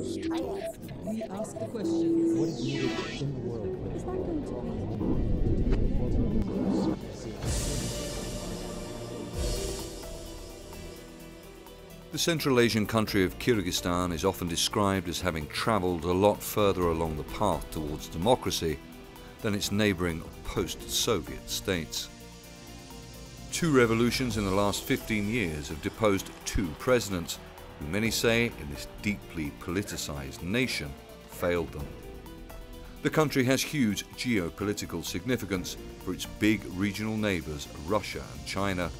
We ask the questions. What is needed in the world? Is that going to be? The Central Asian country of Kyrgyzstan is often described as having travelled a lot further along the path towards democracy than its neighbouring post-Soviet states. Two revolutions in the last 15 years have deposed two presidents, many say in this deeply politicised nation, failed them. The country has huge geopolitical significance for its big regional neighbours, Russia and China.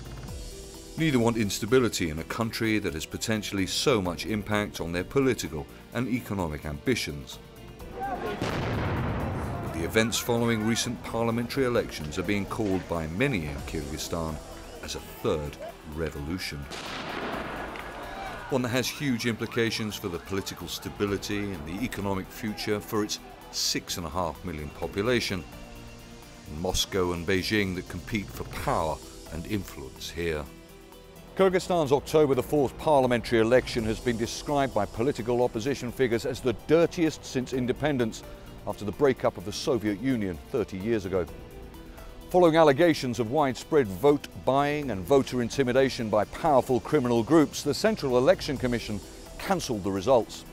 Neither want instability in a country that has potentially so much impact on their political and economic ambitions. The events following recent parliamentary elections are being called by many in Kyrgyzstan as a third revolution one that has huge implications for the political stability and the economic future for its six and a half million population. Moscow and Beijing that compete for power and influence here. Kyrgyzstan's October the 4th parliamentary election has been described by political opposition figures as the dirtiest since independence after the breakup of the Soviet Union 30 years ago. Following allegations of widespread vote buying and voter intimidation by powerful criminal groups, the Central Election Commission cancelled the results.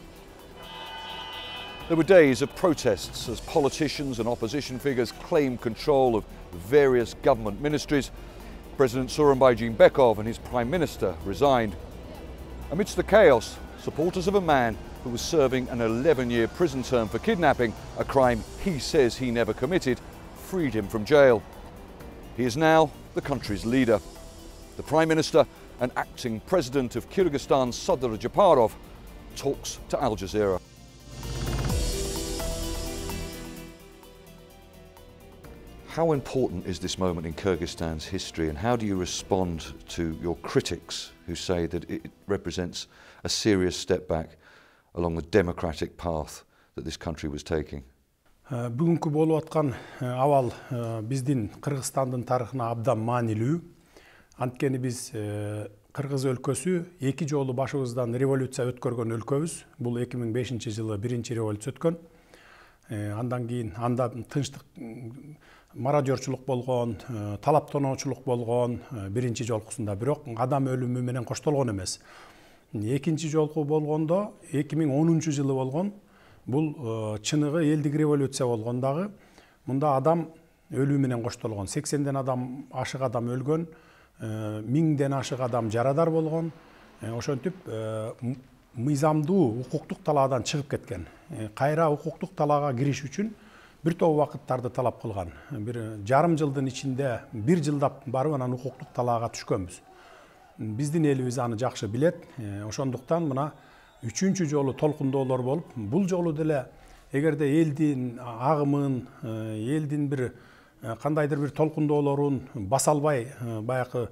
There were days of protests as politicians and opposition figures claimed control of various government ministries. President Soronbay Jeenbekov and his Prime Minister resigned. Amidst the chaos, supporters of a man who was serving an 11-year prison term for kidnapping, a crime he says he never committed, freed him from jail. He is now the country's leader. The Prime Minister and acting President of Kyrgyzstan, Sadr Japarov, talks to Al Jazeera. How important is this moment in Kyrgyzstan's history and how do you respond to your critics who say that it represents a serious step back along the democratic path that this country was taking? Э, бүгүнкү болуп аткан э, абал э, биздин кыргызстандын тарыхына абдан маанилүү анткени биз кыргыз өлкөсү эки жолу башыбыздан революция өткөргөн өлкөбүз бул эки миң бешинчи жылы биринчи революция өткөн андан кийин анда тынчтык мародерчулук болгон талап тоноочулук болгон биринчи жолкусунда бирок адам өлүмү менен коштолгон эмес экинчи жолку болгондо эки миң онунчу жылы болгон бұл э, чыныгы элдик революция болгондагы мында адам өлүү менен коштолгон сексенден адам ашык адам өлгөн э, миңден ашык адам жарадар болгон э, ошентип мыйзамдуу укуктук талаадан чыгып кеткен кайра укуктук талаага кириш үчүн бир топ убакыттарды талап кылган бир жарым жылдын ичинде бир жылдап барып анан укуктук талаага түшкөнбүз биздин элибиз аны жакшы билет ошондуктан мына үчүнчү жолу толкундоолор болуп бул жолу деле эгерде элдин агымын элдин бир кандайдыр бир толкундоолорун баса албай баягы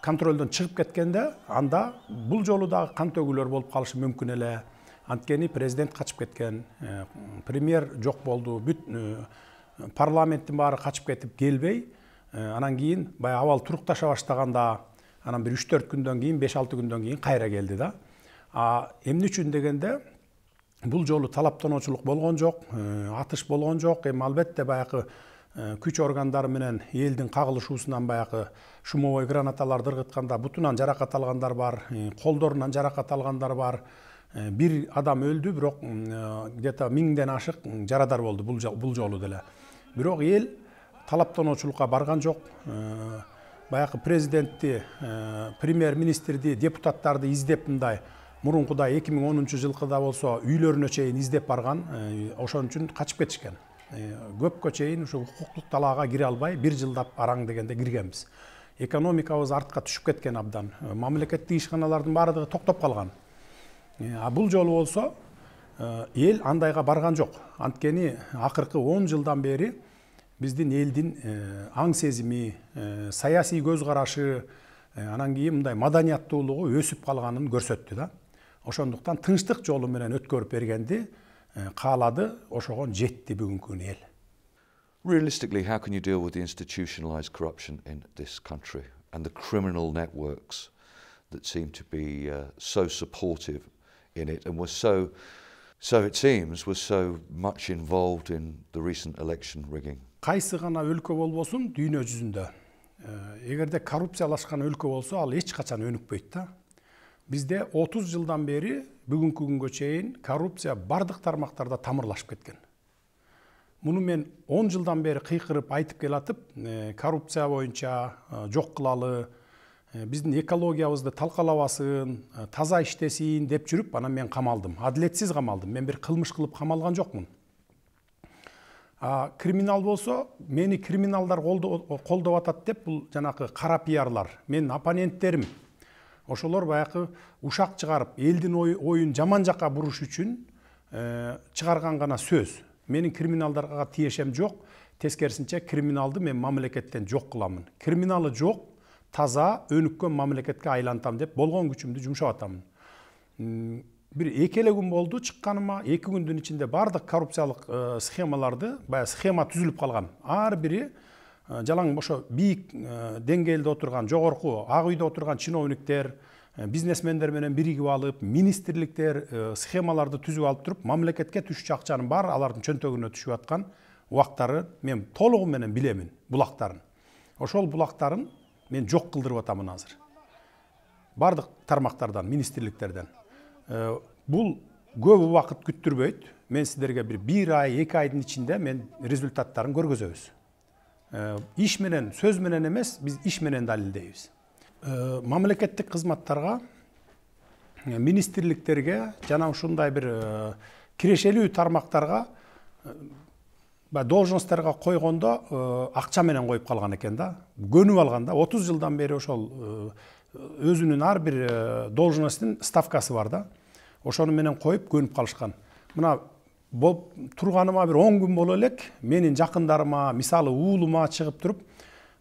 контролдон чыгып кеткенде анда бул жолу дагы кан төгүүлөр болуп калышы мүмкүн эле анткени президент качып кеткен премьер жок болду бүт парламенттин баары качып кетип келбей анан кийин баягы абал турукташа баштаганда анан бир үч төрт күндөн кийин беш алты күндөн кийин кайра келди да эмне үчүн дегенде бул жолу талаптаноочулук болгон жок атыш болгон жок эми албетте баягы күч органдары менен элдин кагылышуусунан баягы шумовой гранаталарды ыргытканда бутунан жаракат алгандар бар колдорунан жаракат алгандар бар бир адам өлдү бирок где то миңден ашык жарадар болду бул жолу деле бирок эл талаптаноочулукка барган жок баяғы президентті премьер министрді депутаттарды іздеп мындай мурункудай эки миң онунчу жылкы да болсо үйлөрүнө чейин издеп барган ошон үчүн качып кетишкен көпкө чейин ушу укуктук талаага кире албай бир жылдап араң дегенде киргенбиз экономикабыз артка түшүп кеткен абдан мамлекеттик ишканалардын баардыгы токтоп калган а бул жолу болсо эл андайга барган жок анткени акыркы он жылдан бери биздин элдин аң сезими саясий көз карашы анан кийин мындай маданияттуулугу өсүп калганын көрсөттү да ошондуктан тынчтык жолу менен өткөрүп бергенди каалады ошогон жетти бүгүнкү эл Realistically, how can you deal with the institutionalized corruption in this country and the criminal networks that seem to be uh, so supportive in it and were so, so it seems, was so much involved in the recent election rigging? қайсы ғана өлкө болбосун дүйнө жүзүндө э, эгерде коррупциялашкан өлкө болсо ал эч качан өнүкпөйт да бизде отуз жылдан бери бүгүнкү күнгө чейин коррупция бардык тармактарда тамырлашып кеткен муну мен 10 жылдан бери кыйкырып айтып келатып э, коррупция боюнча э, жок кылалы биздин экологиябызды талкалабасын таза иштесин деп жүрүп анан мен камалдым адилетсиз камалдым мен бир кылмыш кылып камалган жокмун криминал болса мені криминалдар қолдап атат деп бұл жанакы кара пиарлар менин оппоненттерим ошолор баягы ушак чыгарып элдин оюн жаман жака буруш үчүн э, чыгарган гана сөз менин криминалдарга тиешем жок тескерисинче криминалды мен мамлекеттен жок кыламын криминалы жок таза өнүккөн мамлекетке айлантам деп болгон күчүмдү жумшап атамын бир эки эле күн болду чыкканыма эки күндүн ичинде баардык коррупциялык схемаларды баягы схема түзүлүп калган ар бири жалаң ошо бийик деңгээлде отурган жогорку ак үйдө отурган чиновниктер бизнесмендер менен биригип алып министрликтер схемаларды түзүп алып туруп мамлекетке түшчү акчанын баары алардын чөнтөгүнө түшүп аткан убактары мен толугу менен билемин булактарын ошол булактарын мен жок кылдырып атамын азыр баардык тармактардан министрликтерден бұл көп уақыт күттірбейді мен сіздерге бір бір ай екі айдың ішінде мен результаттарын көргіземіз иш менен сөз менен емес біз иш менен далилдейбиз мамлекеттик кызматтарга ә, министрликтерге жана ушундай бир ә, кирешелүү тармактарга ә, должностторго койгондо акча менен коюп калган экен да көнүп алган да отуз жылдан бери ошол өзүнүн ар бир должностун ставкасы бар да ошону менен коюп көнүп калышкан мына болуп турганыма бир он күн боло элек менин жакындарыма мисалы уулума чыгып туруп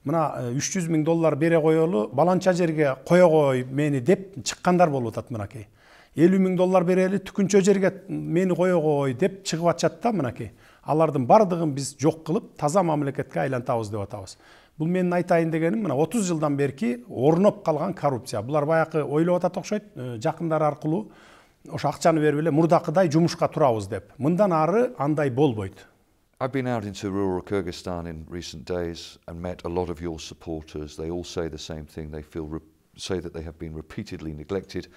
мына үч жүз миң доллар бере коелу баланча жерге кое кой мени деп чыккандар болуп атат мынакей элүү миң доллар берели түкүнчө жерге мени кое кой деп чыгып атышат да мынакей алардын баардыгын биз жок кылып таза мамлекетке айлантабыз деп атабыз бұл менің айтайын дегенім мына 30 жылдан берки орноп қалған коррупция бұлар баягы ойлоп атат окшойт жакындар аркылуу ошо акчаны берип эле мурдакыдай жумушка турабыз деп мындан ары андай болбойт I've been out into rural Kyrgyzstan in recent days and met a lot of your supporters. They all say the same thing. They feel say that they have been repeatedly neglected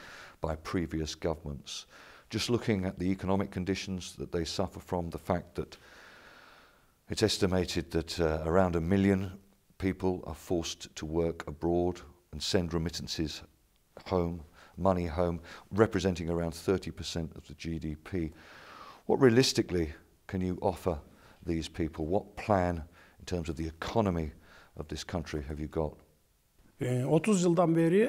by previous governments. Just looking at the economic conditions that they suffer from, the fact that it's estimated that uh, around a million people are forced to work abroad and send remittances home, money home, representing around 30% of the GDP. What realistically can you offer these people? What plan in terms of the economy of this country have you got? 30 жылдан бери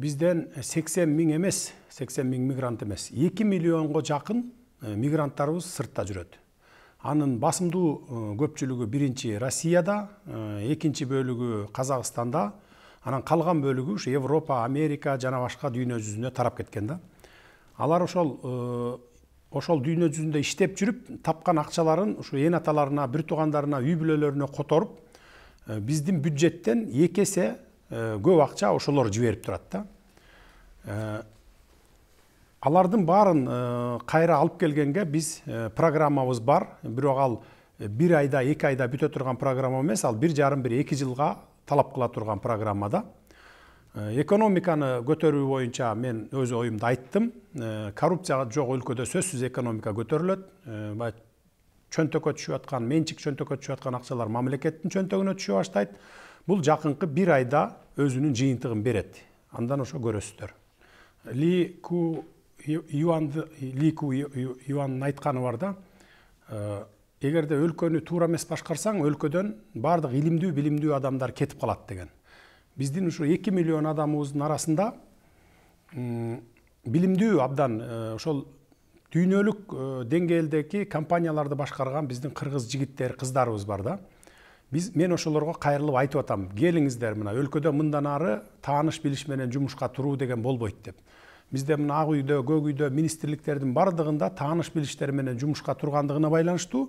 бизден 80 миң эмес 80 миң мигрант эмес 2 миллионго жакын мигранттарыбыз сыртта анын басымдуу э, көпчүлүгү биринчи россияда э, экинчи бөлүгү казакстанда анан калган бөлүгү ушу европа америка жана башка дүйнө жүзүнө тарап кеткен да алар ошол э, ошол дүйнө жүзүндө иштеп жүрүп тапкан акчаларын ушу эн аталарына бир туугандарына үй бүлөлөрүнө которуп биздин бюджеттен эки эсе көп акча ошолор жиберип турат да алардын барын э, кайра алып келгенге биз э, программабыз бар бирок ал э, бир айда эки айда бүтө турган программа эмес ал бир жарым бир эки жылга талап кыла турган программа да экономиканы көтөрүү боюнча мен өз оюмду айттым коррупция жок өлкөдө сөзсүз экономика көтөрүлөт баягы чөнтөккө түшүп аткан менчик чөнтөккө түшүп аткан акчалар мамлекеттин чөнтөгүнө түшө баштайт бул жакынкы бир айда өзүнүн жыйынтыгын берет андан ошо көрөсүздөр ли ку юанды лику юанның айтқаны бар да э, егер де өлкені тура емес башқарсаң өлкөдөн баардык илимдүү билимдүү адамдар кетип калат деген биздин ушу эки миллион адамыбыздын арасында билимдүү абдан э, ошол дүйнөлүк э, деңгээлдеги компанияларды башкарган биздин кыргыз жигиттер кыздарыбыз бар да биз мен ошолорго кайрылып айтып атам келиңиздер мына өлкөдө мындан ары тааныш билиш менен жумушка туруу деген болбойт деп бізде мына ақ үйде көк үйде министрліктердің бардығында тааныш менен жұмышқа тұрғандығына байланыштуу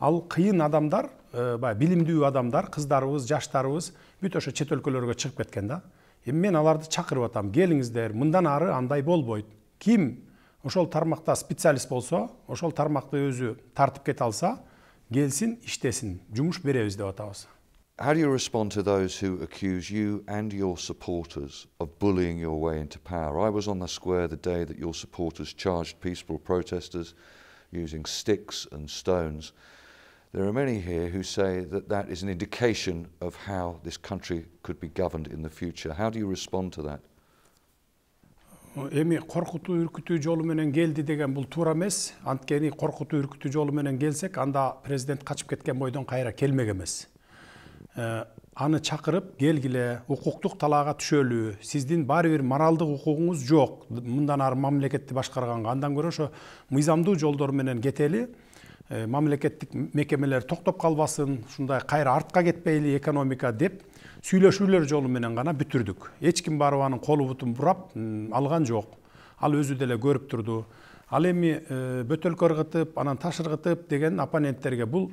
ал қиын адамдар э, баягы билимдүү адамдар қыздарыбыз жаштарыбыз бүт ошо чет өлкөлөргө чыгып кеткен да эми мен аларды чакырып атам келиңиздер мындан ары андай болбойт ким ошол тармакта специалист болсо ошол тармакты өзү тартып кете алса келсин иштесин жумуш беребиз деп атабыз How do you respond to those who accuse you and your supporters of bullying your way into power? I was on the square the day that your supporters charged peaceful protesters using sticks and stones. There are many here who say that that is an indication of how this country could be governed in the future. How do you respond to that? эми коркутуу үркүтүү жолу менен келди деген бул туура эмес анткени коркутуу үркүтүү жолу менен келсек анда президент качып кеткен бойдон кайра келмек эмес Э, аны чакырып келгиле укуктук талаага түшөлү сиздин баары бир моралдык укугуңуз жок мындан ары мамлекетти башкарганга андан көрө ошо мыйзамдуу жолдор менен кетели э, мамлекеттик мекемелер токтоп калбасын ушундай кайра артка кетпейли экономика деп сүйлөшүүлөр жолу менен гана бүтүрдүк эч ким барып анын колу бутун бурап алган жок ал өзү деле көрүп турду ал эми э, бөтөлкө ыргытып анан таш ыргытып деген оппоненттерге бул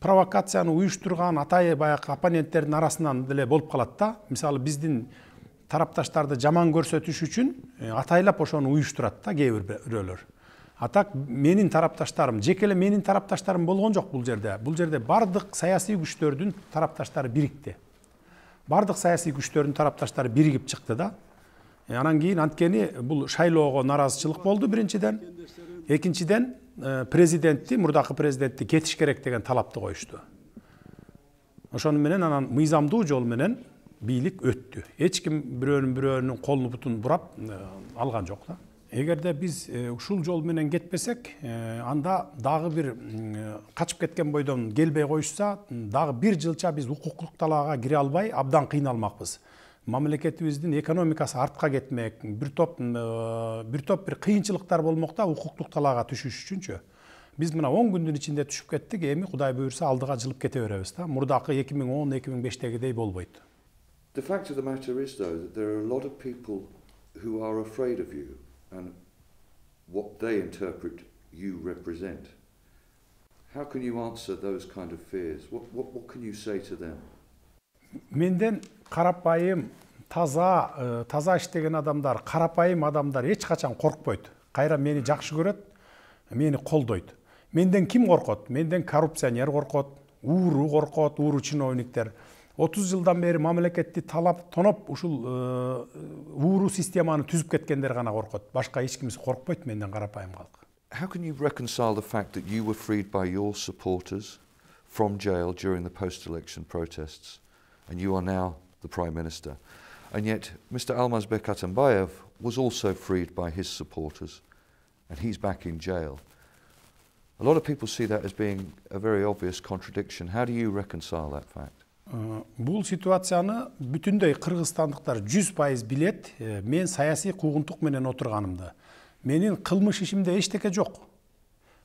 провокацияны уюштурган атайы баягы оппоненттердин арасынан деле болуп калат да мисалы биздин тарапташтарды жаман көрсөтүш үчүн э, атайлап ошону уюштурат да кээ бирөөлөр а так менин тарапташтарым жеке эле менин тарапташтарым болгон жок бул жерде бул жерде баардык саясий күчтөрдүн тарапташтары бирикти баардык саясий күчтөрдүн тарапташтары биригип чыкты да э, анан кийин анткени бул шайлоого нааразычылык болду биринчиден экинчиден президентти мурдакы президентти кетиш керек деген талапты коюшту ошону менен анан мыйзамдуу жол менен бийлик өттү эч ким бирөөнүн бирөөнүн колун бутун бурап алган жок да эгерде биз ушул жол менен кетпесек анда дагы бир качып кеткен бойдон келбей коюшса дагы бир жылча биз укуктук талаага кире албай абдан кыйналмакпыз мамлекетибиздин экономикасы артка кетмек бир топ э, бир топ бир кыйынчылыктар болмокта укуктук талаага түшүш үчүнчү биз мына он күндүн ичинде түшүп кеттик эми кудай буюрса алдыга жылып кете беребиз да мурдакы эки миң он эки миң бештегидей болбойт The fact of the matter is though that there are a lot of people who are afraid of you and what they interpret you represent. How can you answer those kind of fears? What, what, what can you say to them? менден қарапайым таза ә, таза іштеген адамдар қарапайым адамдар ешқашан қорықпайды қайра мені жақсы көреді мені қолдайды менден кім қорқады менден коррупционер қорқады ууру қорқады ууру чиновниктер 30 жылдан бері мамлекетті талап тонап ушул ууру э, системаны түзүп кеткендер гана коркот башка эч кимиси коркпойт менден карапайым калк How can you reconcile the fact that you were freed by your supporters from jail during the post-election protests? and you are now the Prime Minister. And yet, Mr. Almazbek Atambayev was also freed by his supporters, and he's back in jail. A lot of people see that as being a very obvious contradiction. How do you reconcile that fact? Э, Бул ситуацияны бүтіндей қырғызстандықтар 100% билет э, мен саясий куугунтук менен отырғанымды менин кылмыш ишимде эчтеке жок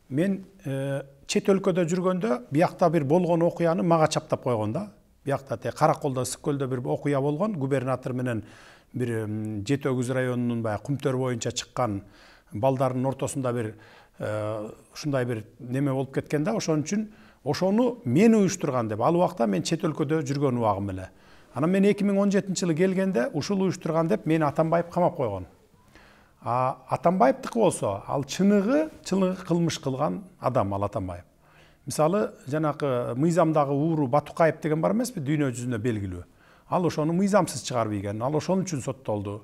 мен ә, э, чет өлкөдө жүргөндө биякта бир болгон окуяны мага чаптап койгон да биякта тиги караколдо ысык көлдө бир окуя болгон губернатор менен бир жети өгүз районунун баягы кумтөр боюнча чыккан балдардын ортосунда бир э, ушундай бир неме болуп кеткен да ошон үчүн ошону мен уюштурган деп ал убакта мен чет өлкөдө жүргөн убагым эле анан мен эки миң он жетинчи жылы келгенде ушул уюштурган деп мени атамбаев камап койгон атамбаевдики болсо ал чыныгы чыныгы кылмыш кылган адам ал атамбаев мысалы жанакы мыйзамдагы ууру батукаев деген бар эмеспи дүйнө жүзүндө белгилүү ал ошону мыйзамсыз чыгарып ийген ал ошон үчүн соттолду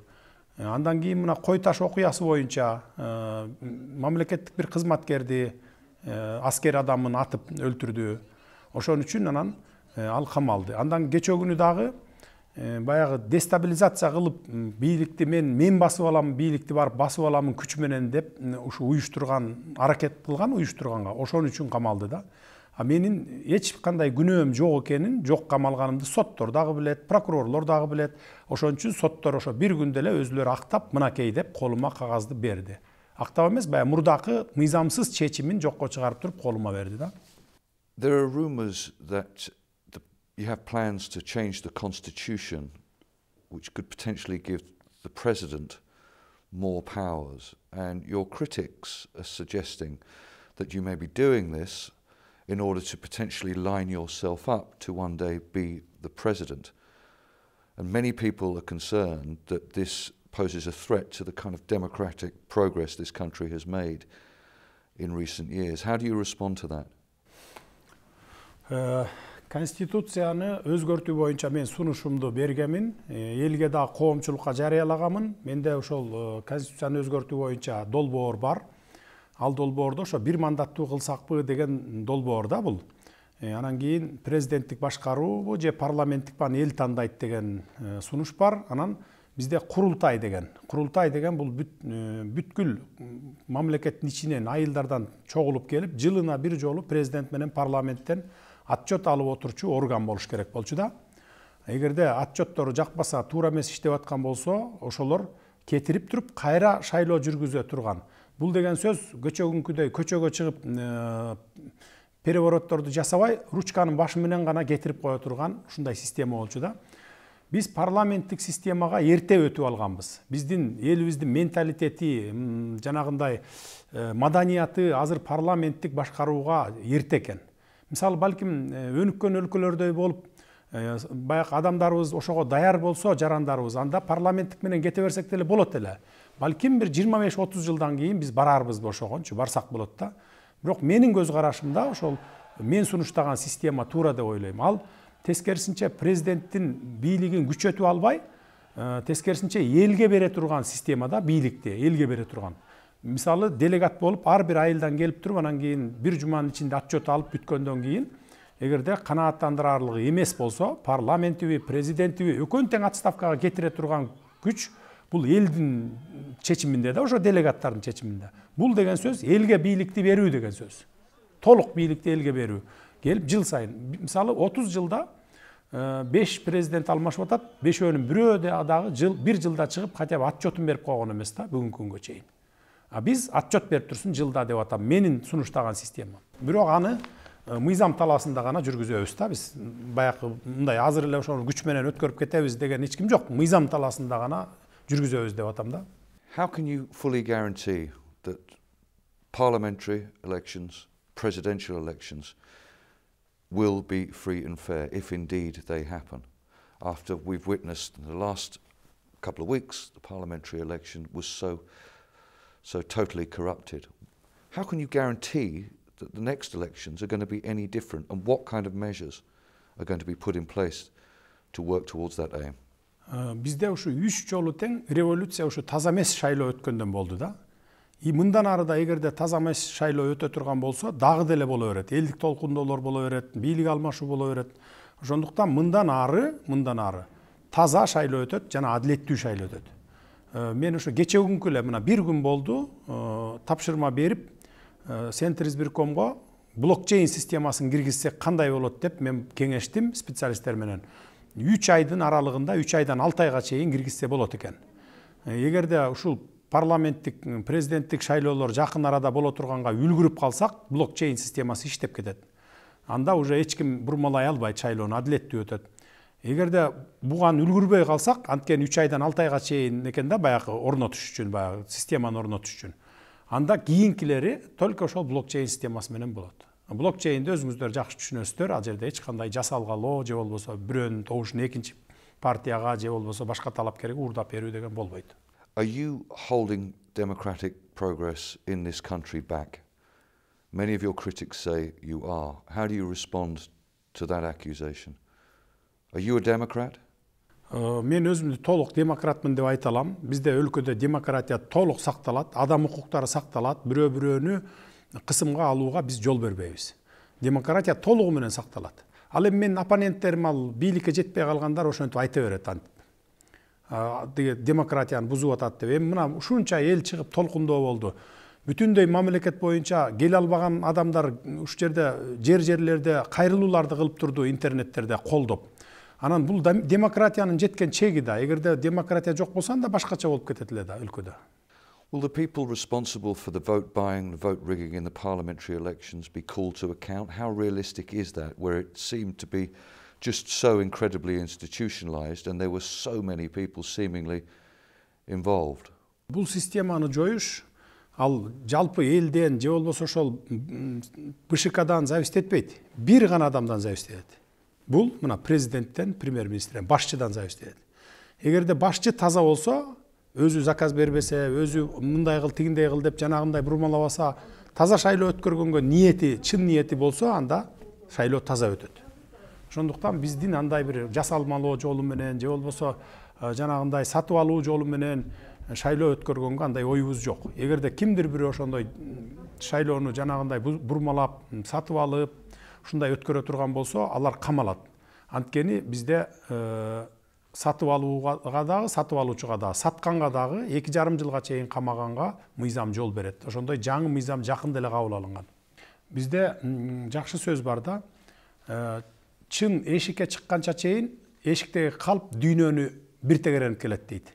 э, андан кийин мына кой таш окуясы боюнча э, мамлекеттик бир кызматкерди э, аскер адамын атып өлтүрдү ошон үчүн анан ал камалды андан кечээ күнү дагы Э, баягы дестабилизация кылып бийликти мен мен басып алам бийликти барып басып аламын күч менен деп ушу уюштурган аракет кылган уюштурганга ошон үчүн камалды да а менин эч кандай күнөөм жок экенин жок камалганымды соттор дагы билет прокурорлор дагы билет ошон үчүн соттор ошо бир күндө эле өзүлөрү актап мынакей деп колума кагазды берди актап эмес баягы мурдакы мыйзамсыз чечимин жокко чыгарып туруп колума берди да you have plans to change the constitution, which could potentially give the president more powers. And your critics are suggesting that you may be doing this in order to potentially line yourself up to one day be the president. And many people are concerned that this poses a threat to the kind of democratic progress this country has made in recent years. How do you respond to that? Uh, конституцияны өзгөртүү боюнча мен сунушумду бергенмин элге да коомчулукка жарыялаганмын менде ошол конституцияны өзгөртүү боюнча долбоор бар ал долбоорду ошо бир мандаттуу кылсакпы деген долбоор да бул анан кийин президенттик башкаруубу же парламенттикпи эл тандайт деген сунуш бар анан бизде курултай деген курултай деген бул бүткүл мамлекеттин ичинен айылдардан чогулуп келип жылына бир жолу президент менен парламенттен отчет алып отурчу орган болуш керек болчу да эгерде отчеттору жакпаса туура эмес иштеп аткан болсо ошолор кетирип туруп кайра шайлоо жүргүзө турган бул деген сөз көчө күнкүдөй көчөгө чыгып переворотторду жасабай ручканын башы менен гана кетирип кое турган ушундай система болчу да биз парламенттик системага эрте өтүп алганбыз биздин элибиздин менталитети жанагындай маданияты азыр парламенттик башкарууга эрте экен мысалы балким өнүккөн өлкөлөрдөй болуп баягы адамдарыбыз ошого даяр болсо жарандарыбыз анда парламенттик менен кете берсек деле болот эле балким бир жыйырма беш отуз жылдан кийин биз барарбыз ошогончу барсак болот да бирок менин көз карашымда ошол мен сунуштаган система туура деп ойлойм ал тескерисинче президенттин бийлигин күчөтүп албай тескерисинче элге бере турган системада бийликти элге бере турган мисалы делегат болуп ар бир айылдан келип туруп анан кийин бир жуманын ичинде отчет алып бүткөндөн кийин эгерде канааттандырарлыгы эмес болсо парламентиби президентиби экөөнү тең отставкага кетире турган күч бул элдин чечиминде да ошо делегаттардын чечиминде бул деген сөз элге бийликти берүү деген сөз толук бийликти элге берүү келип жыл сайын мисалы отуз жылда беш президент алмашып атат бешөөнүн бирөө дагы жыл бир жылда чыгып хотя бы отчетун берип койгон эмес да бүгүнкү күнгө чейин а биз отчет беріп тұрсын жылда деп атам менин сунуштаган системам бирок аны мыйзам талаасында гана жүргүзөбүз да биз баягы мындай азыр эле ошону күч менен өткөрүп кетебиз деген эч ким жок мыйзам талаасында гана жүргүзөбүз деп атам да how can you fully guarantee that parliamentary elections presidential elections will be free and fair if indeed they happen after we've witnessed the last couple of weeks the parliamentary election was so so totally corrupted. How can you guarantee that the next elections are going to be any different and what kind of measures are going to be put in place to work towards that aim? Bizde ушу үч жолу тең революция ушу таза эмес шайлоо өткөндөн болду да и мындан ары да эгерде таза эмес шайлоо өтө турган болсо дагы деле боло берет элдик толкундоолор боло берет бийлик алмашуу боло берет ошондуктан мындан ары мындан ары таза шайлоо өтөт жана адилеттүү шайлоо өтөт мен ушу кече күнкү эле мына бир күн болду тапшырма берип центризбиркомго блокчейн системасын киргизсек кандай болот деп мен кеңештим специалисттер менен үч айдын аралыгында үч айдан алты айга чейин киргизсе болот экен эгерде ушул парламенттик президенттик шайлоолор жакын арада боло турганга үлгүрүп калсак блокчейн системасы иштеп кетет анда уже эч ким бурмалай албайт шайлоону адилеттүү өтөт эгер де буган үлгүрбөй калсак анткени үч айдан алты айга чейин экен да баягы орнотуш үчүн баягы системаны орнотуш үчүн анда кийинкилери только ошол блокчейн системасы менен болот блокчейнди өзүңүздөр жакшы түшүнөсүздөр ал жерде эч кандай жасалгалоо же болбосо бирөөнүн добушун экинчи партияга же болбосо башка талапкерге уурдап берүү деген болбойт Are you holding democratic progress in this country back? Many of your critics say you are. How do you respond to that accusation? Are you a Democrat? Э, мен өзімді толық демократпын деп айта аламын бізде өлкөдө демократия толық сакталат адам укуктары сакталат бирөө бирөөнү қысымға алуға біз жол бербейбиз демократия толугу менен ал енді менің оппоненттерім ал билікке жетпей қалғандар ошентип айта береді антип э, демократияны бузуп атат деп енді мына ушунча эл чыгып толкундоо болду бүтүндөй мамлекет боюнча келе албаган адамдар ушул жерде жер жерлерде кайрылууларды кылып турду интернеттерде колдоп Anan bu демократиянын жеткен чеги да Eğer демократия жок болсо анда башкача болуп кетет эле да өлкөдө Will the people responsible for the vote buying, the vote rigging in the parliamentary elections be called to account? How realistic is that, where it seemed to be just so incredibly institutionalized and there were so many people seemingly involved? Bu системаны жоюш ал жалпы элден же болбосо ошол бшкдан зависит этпейт бир гана адамдан зависит этет бұл мына президенттен премьер министрден башчыдан зависит етеді де басшы таза болса өзі заказ бербесе өзі мындай қыл тигіндей қыл деп жаңағындай бурмалабаса таза шайлоо өткөргөнгө ниети чын ниети болса анда шайлоо таза өтөт ошондуктан биздин андай бир жасалмалоо жолу менен же болбосо жанагындай сатып алуу жолу менен шайлоо өткөргөнгө андай оюбуз жок эгерде кимдир бирөө ошондой шайлоону жанагындай бурмалап сатып алып ушундай өткөрө турган болсо алар камалат анткени бизде э, сатып алууга дагы сатып алуучуга дагы сатканга дагы эки жарым жылга чейин камаганга мыйзам жол берет ошондой жаңы мыйзам жакында эле кабыл алынган бизде жакшы сөз бар да э, чын эшикке чыкканча чейин эшиктеги калп дүйнөнү бир тегеренип келет дейт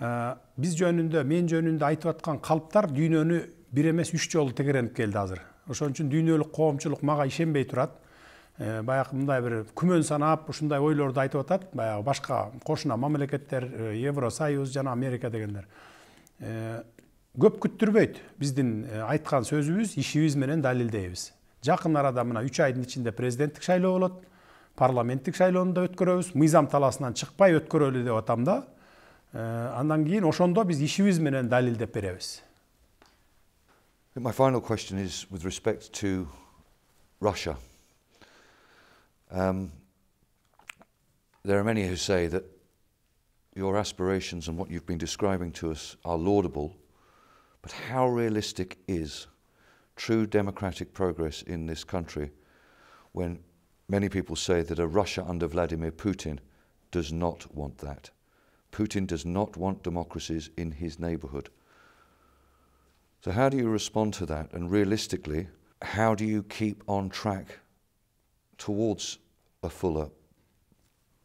э, биз жөнүндө мен жөнүндө айтып аткан калптар дүйнөнү бир эмес үч жолу тегеренип келди азыр ошон үчүн дүйнөлүк коомчулук мага ишенбей турат э, баягы мындай бир күмөн санап ушундай ойлорду айтып атат баягы башка кошуна мамлекеттер э, евросоюз жана америка дегендер э, көп күттүрбөйт биздин айткан сөзүбүз ишибиз менен далилдейбиз жакын арада мына үч айдын ичинде президенттик шайлоо болот парламенттик шайлоону да өткөрөбүз мыйзам талаасынан чыкпай өткөрөлү деп атам да андан кийин ошондо биз ишибиз менен далилдеп беребиз My final question is with respect to Russia. Um, there are many who say that your aspirations and what you've been describing to us are laudable, but how realistic is true democratic progress in this country when many people say that a Russia under Vladimir Putin does not want that? Putin does not want democracies in his neighbourhood. So, how do you respond to that? And realistically, how do you keep on track towards a fuller,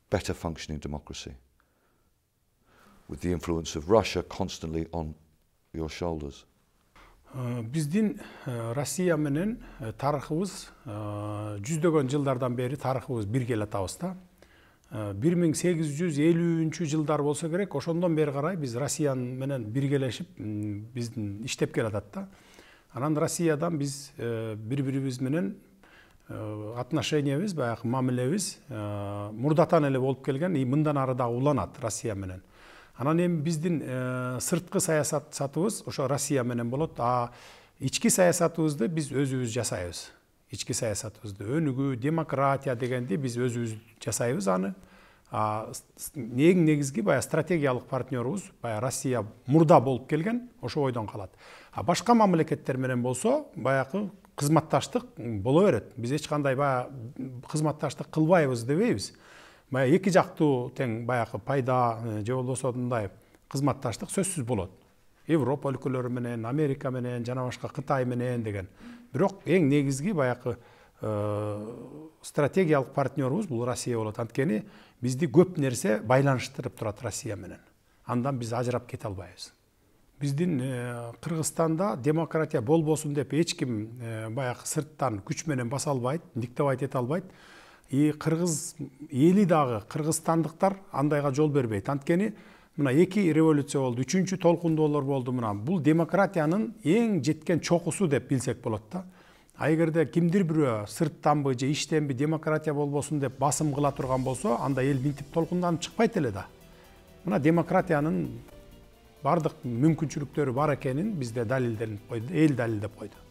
better functioning democracy? With the influence of Russia constantly on your shoulders. биздин э, россия менен э, тарыхыбыз э, жүздөгөн жылдардан бери тарыхыбыз бирге эле атабыз да 1853 жылдар болса керек ошондон бери карай биз россиян менен биргелешип биздин иштеп келатат да анан россиядан биз э, бири бирибиз менен э, отношениябиз баягы мамилебиз э, мурдатан эле болуп келген и мындан ары дагы уланат россия менен анан эми биздин сырткы саясатыбыз ошо россия менен болот а ички саясатыбызды биз өзүбүз жасайбыз ички саясатыбызды өнүгүү демократия дегенди биз өзүбүз жасайбыз аны эң негизги баягы стратегиялык партнерубуз баягы россия мурда болуп келген ошо бойдон калат а башка мамлекеттер менен болсо баягы кызматташтык боло берет биз эч кандай баягы кызматташтык кылбайбыз дебейбиз баягы эки жактуу тең баягы пайда же болбосо мындай кызматташтык сөзсүз болот европа өлкөлөрү менен америка менен жана башка кытай менен деген бірақ ең негізгі баяқы э, стратегиялық партнерубуз бұл россия болады анткени бізді көп нерсе байланыштырып тұрады россия менен андан біз ажырап кете албайбыз биздин кыргызстанда э, демократия болбосун деп эч ким баягы сырттан күч менен баса албайт диктовать эте албайт и кыргыз эли дагы кыргызстандыктар андайга жол бербейт анткени мына эки революция болду үчүнчү толкундоолор болду мына бул демократиянын эң жеткен чокусу деп билсек болот да а эгерде кимдир бирөө сырттанбы же ичтенби демократия болбосун деп басым кыла турган болсо анда эл мынтип толкунданып чыкпайт эле да мына демократиянын баардык мүмкүнчүлүктөрү бар экенин бизде далилденип койду эл далилдеп койду